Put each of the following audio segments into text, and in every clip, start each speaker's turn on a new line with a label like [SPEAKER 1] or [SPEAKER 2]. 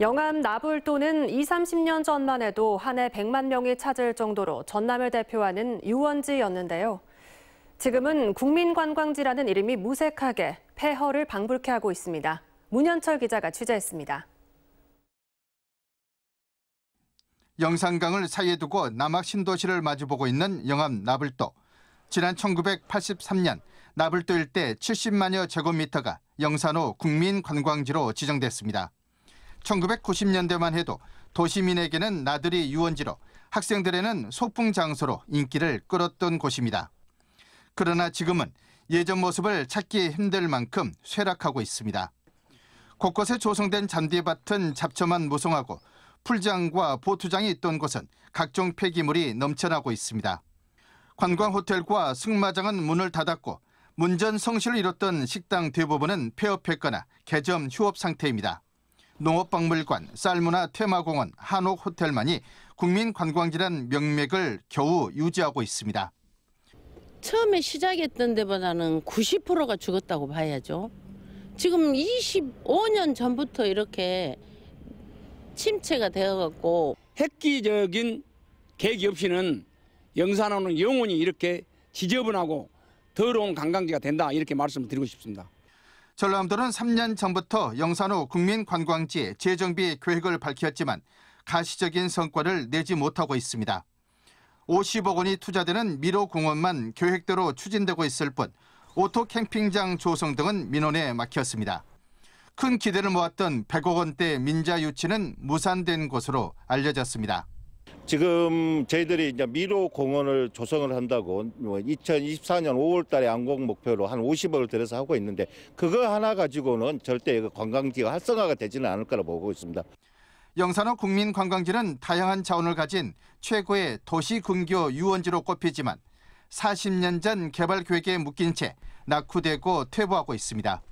[SPEAKER 1] 영암 나불도는 20, 30년 전만 해도 한 해 100만 명이 찾을 정도로 전남을 대표하는 유원지였는데요. 지금은 국민관광지라는 이름이 무색하게 폐허를 방불케 하고 있습니다. 문현철 기자가 취재했습니다. 영산강을 사이에 두고 남학 신도시를 마주보고 있는 영암 나불도. 지난 1983년 나불도 일대 70만여 제곱미터가 영산호 국민관광지로 지정됐습니다. 1990년대만 해도 도시민에게는 나들이 유원지로 학생들에는 소풍 장소로 인기를 끌었던 곳입니다. 그러나 지금은 예전 모습을 찾기 힘들 만큼 쇠락하고 있습니다. 곳곳에 조성된 잔디밭은 잡초만 무성하고 풀장과 보투장이 있던 곳은 각종 폐기물이 넘쳐나고 있습니다. 관광 호텔과 승마장은 문을 닫았고 문전 성실을 잃었던 식당 대부분은 폐업했거나 개점 휴업 상태입니다. 농업박물관, 쌀문화 테마공원, 한옥호텔만이 국민관광지란 명맥을 겨우 유지하고 있습니다. 처음에 시작했던 데보다는 90%가 죽었다고 봐야죠. 지금 25년 전부터 이렇게 침체가 되어갖고 획기적인 계획 없이는 영산호는 영원히 이렇게 지저분하고 더러운 관광지가 된다 이렇게 말씀을 드리고 싶습니다. 전라남도는 3년 전부터 영산호 국민관광지 재정비 계획을 밝혔지만 가시적인 성과를 내지 못하고 있습니다. 50억 원이 투자되는 미로공원만 계획대로 추진되고 있을 뿐 오토 캠핑장 조성 등은 민원에 막혔습니다. 큰 기대를 모았던 100억 원대 민자 유치는 무산된 것으로 알려졌습니다. 지금 저희들이 이제 미로 공원을 조성을 한다고 2024년 뭐 5월 달에 안공 목표로 한 50억을 들여서 하고 있는데 그거 하나 가지고는 절대 그 관광지가 활성화가 되지는 않을 거라 보고 있습니다. 영산호 국민관광지는 다양한 자원을 가진 최고의 도시 근교 유원지로 꼽히지만 40년 전 개발 계획에 묶인 채 낙후되고 퇴보하고 있습니다.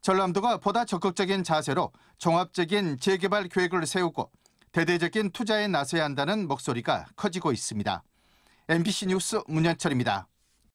[SPEAKER 1] 전남도가 보다 적극적인 자세로 종합적인 재개발 계획을 세우고 대대적인 투자에 나서야 한다는 목소리가 커지고 있습니다. MBC 뉴스 문현철입니다.